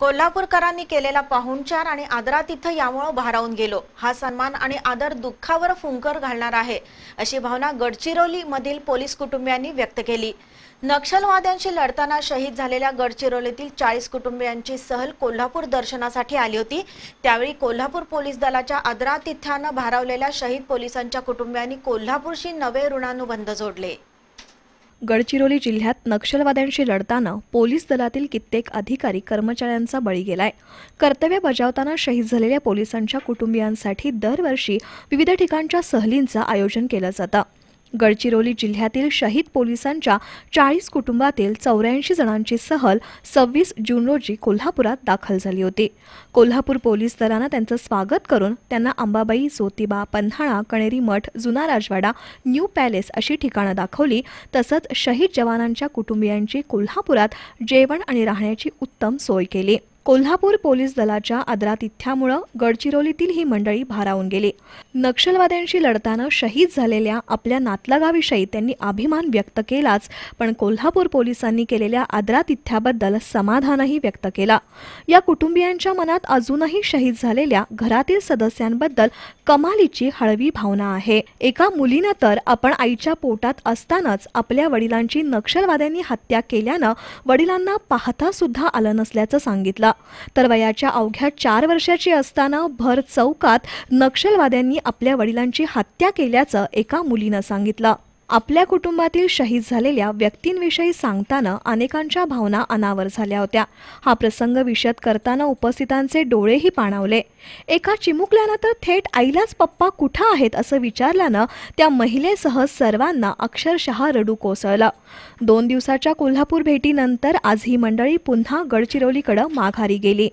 कोल्हापूरकरांनी केलेला पाहुणचार आणि आदरातिथ्य यामुळं भारावून गेलो हा सन्मान आणि आदर दुःखावर फुंकर घालणार आहे अशी भावना गडचिरोली मधील पोलीस कुटुंबियांनी व्यक्त केली नक्षलवाद्यांशी लढताना शहीद झालेल्या गडचिरोलीतील चाळीस कुटुंबियांची सहल कोल्हापूर दर्शनासाठी आली होती त्यावेळी कोल्हापूर पोलीस दलाच्या आदरातिथ्यानं भारवलेल्या शहीद पोलिसांच्या कुटुंबियांनी कोल्हापूरशी नवे ऋणानुबंध जोडले गडचिरोली जिल्ह्यात नक्षलवाद्यांशी लढताना पोलीस दलातील कित्येक अधिकारी कर्मचाऱ्यांचा बळी गेलाय कर्तव्य बजावताना शहीद झालेल्या पोलिसांच्या कुटुंबियांसाठी दरवर्षी विविध ठिकाणच्या सहलींचं आयोजन केलं जातं गडचिरोली जिल्ह्यातील शहीद पोलिसांच्या चाळीस कुटुंबातील चौऱ्याऐंशी जणांची सहल सव्वीस जून रोजी कोल्हापुरात दाखल झाली होती कोल्हापूर पोलीस दलानं त्यांचं स्वागत करून त्यांना अंबाबाई जोतिबा पन्हाळा कणेरी मठ जुना राजवाडा न्यू पॅलेस अशी ठिकाणं दाखवली तसंच शहीद जवानांच्या कुटुंबियांची कोल्हापुरात जेवण आणि राहण्याची उत्तम सोय केली कोल्हापूर पोलीस दलाच्या आदरातिथ्यामुळं गडचिरोलीतील ही मंडळी भारावून गेली नक्षलवाद्यांशी लढताना शहीद झालेल्या आपल्या नातलगाविषयी त्यांनी अभिमान व्यक्त केलाच पण कोल्हापूर पोलिसांनी केलेल्या आदरातिथ्याबद्दल समाधानही व्यक्त केला या कुटुंबियांच्या मनात अजूनही शहीद झालेल्या घरातील सदस्यांबद्दल कमालीची हळवी भावना आहे एका मुलीनं तर आपण आईच्या पोटात असतानाच आपल्या वडिलांची नक्षलवाद्यांनी हत्या केल्यानं वडिलांना पाहता सुद्धा आलं नसल्याचं सांगितलं तर वयाच्या अवघ्या चार वर्षाची असताना भर चौकात नक्षलवाद्यांनी आपल्या वडिलांची हत्या केल्याचं एका मुलीनं सांगितलं आपल्या कुटुंबातील शहीद झालेल्या व्यक्तींविषयी सांगताना अनेकांच्या भावना अनावर झाल्या होत्या हा प्रसंग विषद करताना उपस्थितांचे डोळेही पाणावले एका चिमुकल्यानं तर थेट आईलाच पप्पा कुठं आहेत असं विचारल्यानं त्या महिलेसह सर्वांना अक्षरशः रडू कोसळलं दोन दिवसाच्या कोल्हापूर भेटीनंतर आज ही मंडळी पुन्हा गडचिरोलीकडं माघारी गेली